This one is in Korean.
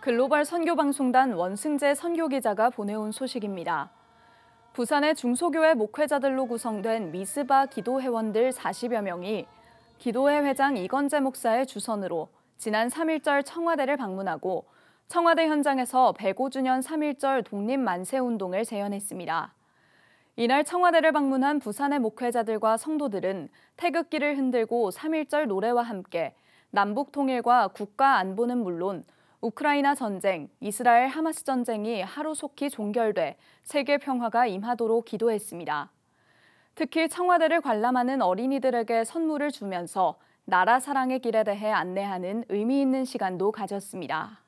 글로벌 선교방송단 원승재 선교기자가 보내온 소식입니다. 부산의 중소교회 목회자들로 구성된 미스바 기도회원들 40여 명이 기도회 회장 이건재 목사의 주선으로 지난 3.1절 청와대를 방문하고 청와대 현장에서 105주년 3.1절 독립만세운동을 재현했습니다. 이날 청와대를 방문한 부산의 목회자들과 성도들은 태극기를 흔들고 3.1절 노래와 함께 남북 통일과 국가 안보는 물론 우크라이나 전쟁, 이스라엘 하마스 전쟁이 하루속히 종결돼 세계 평화가 임하도록 기도했습니다. 특히 청와대를 관람하는 어린이들에게 선물을 주면서 나라 사랑의 길에 대해 안내하는 의미 있는 시간도 가졌습니다.